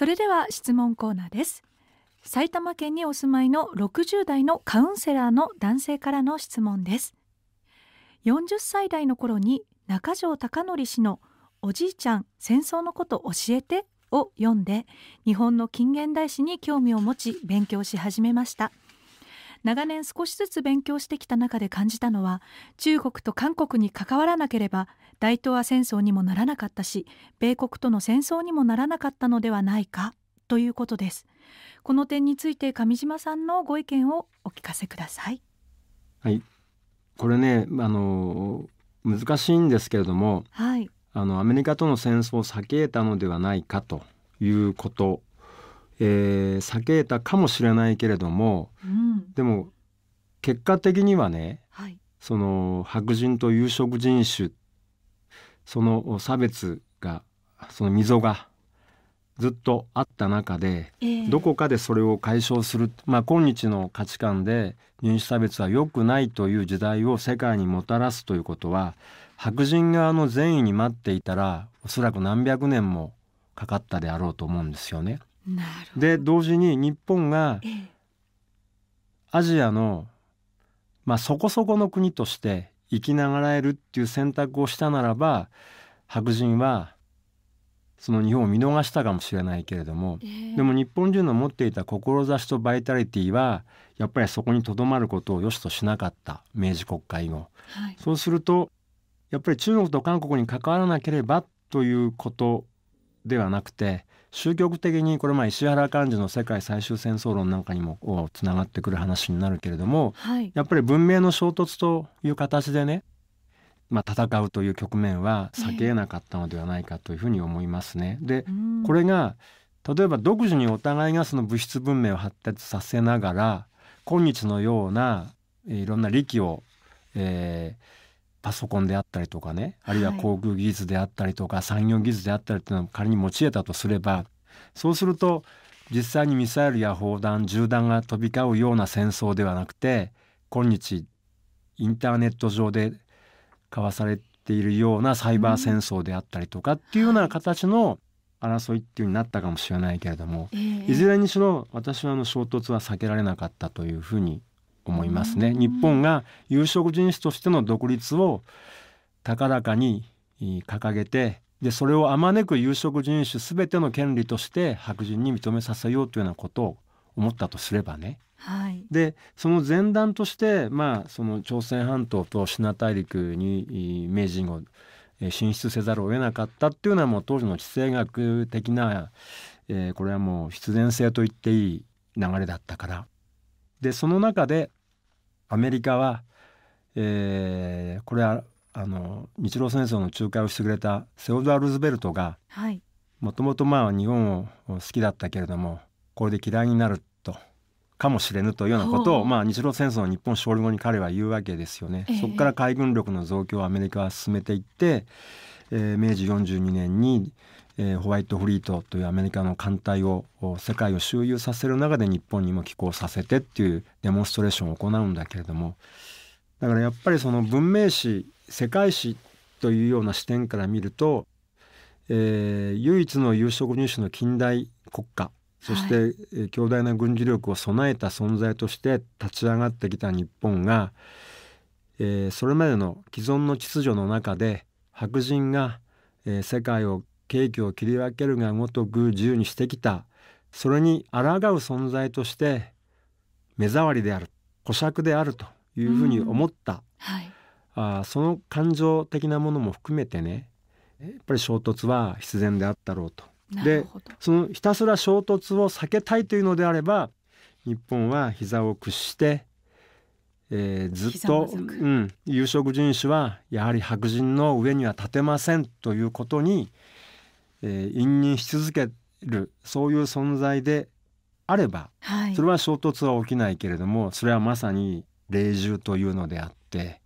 それでは質問コーナーです埼玉県にお住まいの60代のカウンセラーの男性からの質問です40歳代の頃に中条孝則氏のおじいちゃん戦争のこと教えてを読んで日本の近現代史に興味を持ち勉強し始めました長年少しずつ勉強してきた中で感じたのは中国と韓国に関わらなければ大東亜戦争にもならなかったし米国との戦争にもならなかったのではないかということです。この点について上島さんのご意見をお聞かせください。はい、これねあの難しいんですけれども、はい、あのアメリカとの戦争を避けたのではないかということえー、避けたかもしれないけれども、うん、でも結果的にはね、はい、その白人と有色人種その差別がその溝がずっとあった中で、えー、どこかでそれを解消する、まあ、今日の価値観で人種差別は良くないという時代を世界にもたらすということは白人側の善意に待っていたらおそらく何百年もかかったであろうと思うんですよね。で同時に日本がアジアの、まあ、そこそこの国として生きながらえるっていう選択をしたならば白人はその日本を見逃したかもしれないけれども、えー、でも日本人の持っていた志とバイタリティはやっぱりそこにとどまることを良しとしなかった明治国会後、はい、そうするとやっぱり中国と韓国に関わらなければということではなくて宗教的にこれまあ石原幹事の世界最終戦争論なんかにもつながってくる話になるけれども、はい、やっぱり文明の衝突という形でね、まあ、戦うという局面は避けえなかったのではないかというふうに思いますね。でこれが例えば独自にお互いがその物質文明を発達させながら今日のようないろんな利器を、えー、パソコンであったりとかねあるいは航空技術であったりとか、産業技術であったりっていうのを仮に用いたとすればそうすると実際にミサイルや砲弾銃弾が飛び交うような戦争ではなくて今日インターネット上で交わされているようなサイバー戦争であったりとかっていうような形の争いっていうになったかもしれないけれども、いずれにしろ私はあの衝突は避けられなかったというふうに思いますね。日本が有色人種としての独立を高らかに掲げてでそれをあまねく有色人種全ての権利として白人に認めさせようというようなことを思ったとすればね、はい、でその前段として、まあ、その朝鮮半島とシナ大陸に明治を進出せざるを得なかったっていうのはもう当時の地政学的な、えー、これはもう必然性と言っていい流れだったからでその中でアメリカは、えー、これはあの日露戦争の仲介をしてくれたセオドア・ルズベルトがもともと日本を好きだったけれどもこれで嫌いになるとかもしれぬというようなことを、まあ、日露戦争の日本勝利後に彼は言うわけですよね。えー、そこから海軍力の増強をアメリカは進めていって、えー、明治42年にえー、ホワイトフリートというアメリカの艦隊を世界を周遊させる中で日本にも寄港させてっていうデモンストレーションを行うんだけれどもだからやっぱりその文明史世界史というような視点から見ると、えー、唯一の有色入手の近代国家そして、はい、強大な軍事力を備えた存在として立ち上がってきた日本が、えー、それまでの既存の秩序の中で白人が、えー、世界をケーキを切り分けるがごとく自由にしてきたそれに抗う存在として目障りである古尺であるというふうに思った、はい、あその感情的なものも含めてねやっぱり衝突は必然であったろうと。でそのひたすら衝突を避けたいというのであれば日本は膝を屈して、えー、ずっと、うん、有色人種はやはり白人の上には立てませんということにえ隠忍し続けるそういう存在であれば、はい、それは衝突は起きないけれどもそれはまさに霊獣というのであって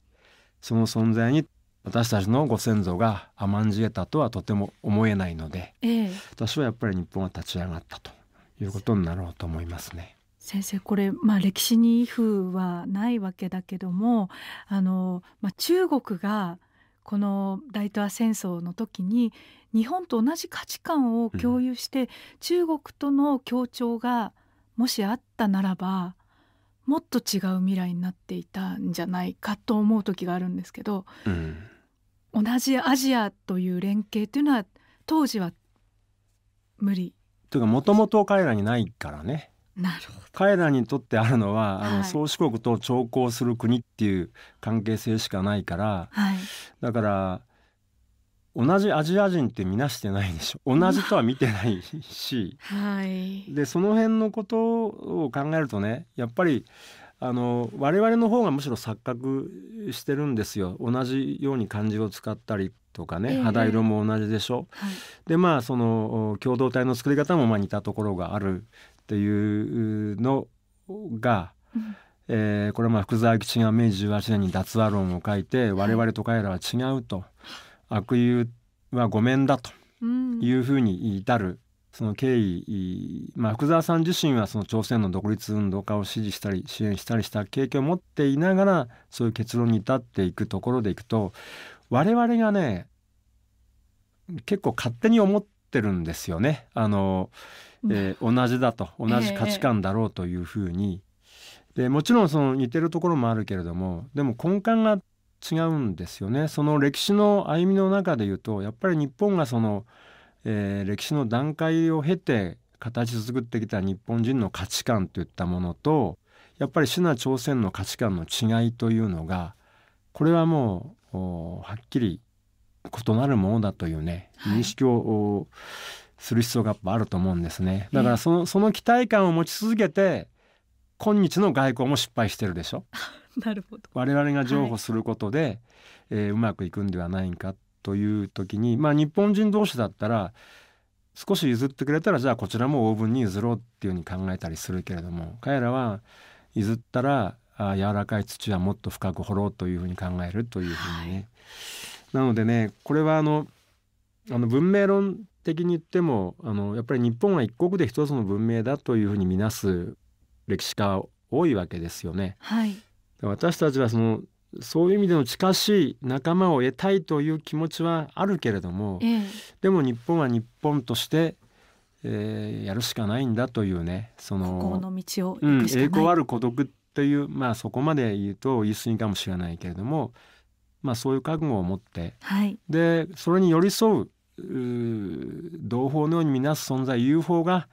その存在に私たちのご先祖が甘んじえたとはとても思えないので、ええ、私はやっぱり日本は立ち上がったということになろうと思いますね。先生これ、まあ、歴史に威風はないわけだけどもあの、まあ、中国がこの大東亜戦争の時に日本と同じ価値観を共有して、うん、中国との協調がもしあったならばもっと違う未来になっていたんじゃないかと思う時があるんですけど、うん、同じアジアという連携というのは当時は無理。というかもともと彼らにないからね。彼らにとってあるのは、はい、あの宗主国と調校する国っていう関係性しかないから、はい、だから同じアジア人って見なしてないでしょ同じとは見てないし、はい、でその辺のことを考えるとねやっぱりあの我々の方がむしろ錯覚してるんですよ同じように漢字を使ったりとかね、えー、肌色も同じでしょ、はい、でまあその共同体の作り方もま似たところがあるっていうのが、うん、えー、これはまあ福沢諭吉が明治18年に脱話論を書いて、我々と彼らは違うと悪友はごめんだというふうに至るその経緯、まあ、福沢さん自身はその朝鮮の独立運動家を支持したり支援したりした経験を持っていながらそういう結論に至っていくところでいくと我々がね結構勝手に思っってるんですよね。あの、えー、同じだと同じ価値観だろうというふうに、えー、でもちろんその似てるところもあるけれどもでも根幹が違うんですよねその歴史の歩みの中で言うとやっぱり日本がその、えー、歴史の段階を経て形作ってきた日本人の価値観といったものとやっぱりシナ朝鮮の価値観の違いというのがこれはもうはっきり異なるものだというね認識を、する必要があると思うんですねだからそのその期待感を持ち続けて今日の外交も失敗してるでしょ なるほど我々が譲歩することで、はい、えー、うまくいくんではないかという時にまあ日本人同士だったら少し譲ってくれたらじゃあこちらもオーブンに譲ろうっていうふうに考えたりするけれども彼らは譲ったらあ柔らかい土はもっと深く掘ろうというふうに考えるというふうにね、はいなのでねこれはあのあの文明論的に言ってもあのやっぱり日本は一国で一つの文明だというふうに見なす歴史家多いわけですよね。はい、私たちはそのそういう意味での近しい仲間を得たいという気持ちはあるけれども、ええ、でも日本は日本として、えー、やるしかないんだというねそのうん、栄光ある孤独というまあそこまで言うと言い過ぎかもしれないけれどもまあ、そういう覚悟を持って、はい、でそれに寄り添う同胞のように見なす存在 UFO が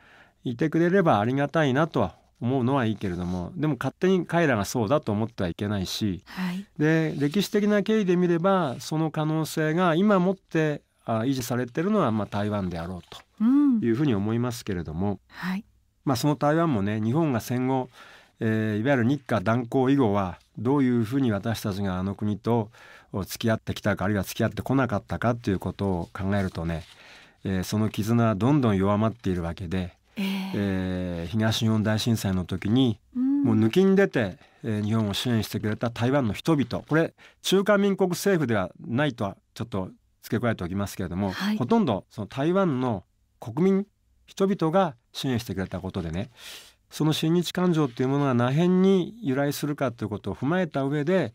いてくれればありがたいなとは思うのはいいけれどもでも勝手に彼らがそうだと思ってはいけないし、はい、で歴史的な経緯で見ればその可能性が今持ってあ維持されてるのはまあ台湾であろうというふうに思いますけれども、うん、はいまあ、その台湾もね日本が戦後えー、いわゆる日韓断交以後はどういうふうに私たちがあの国と付き合ってきたかあるいは付き合ってこなかったかということを考えるとね、えー、その絆はどんどん弱まっているわけで、えー、えー、東日本大震災の時にもう抜きに出て、えー、日本を支援してくれた台湾の人々これ中華民国政府ではないとはちょっと付け加えておきますけれども、はい、ほとんどその台湾の国民人々が支援してくれたことでねその親日感情っていうものが何辺に由来するかということを踏まえた上で、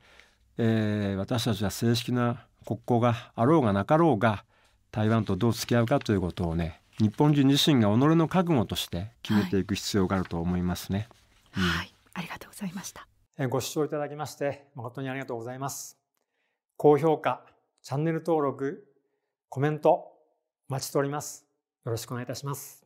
えー、私たちは正式な国交があろうがなかろうが台湾とどう付き合うかということをね日本人自身が己の覚悟として決めていく必要があると思いますね。はい、うんはい、ありがとうございました。ご視聴いただきまして誠にありがとうございます。高評価、チャンネル登録、コメントお待ちしております。よろしくお願いいたします。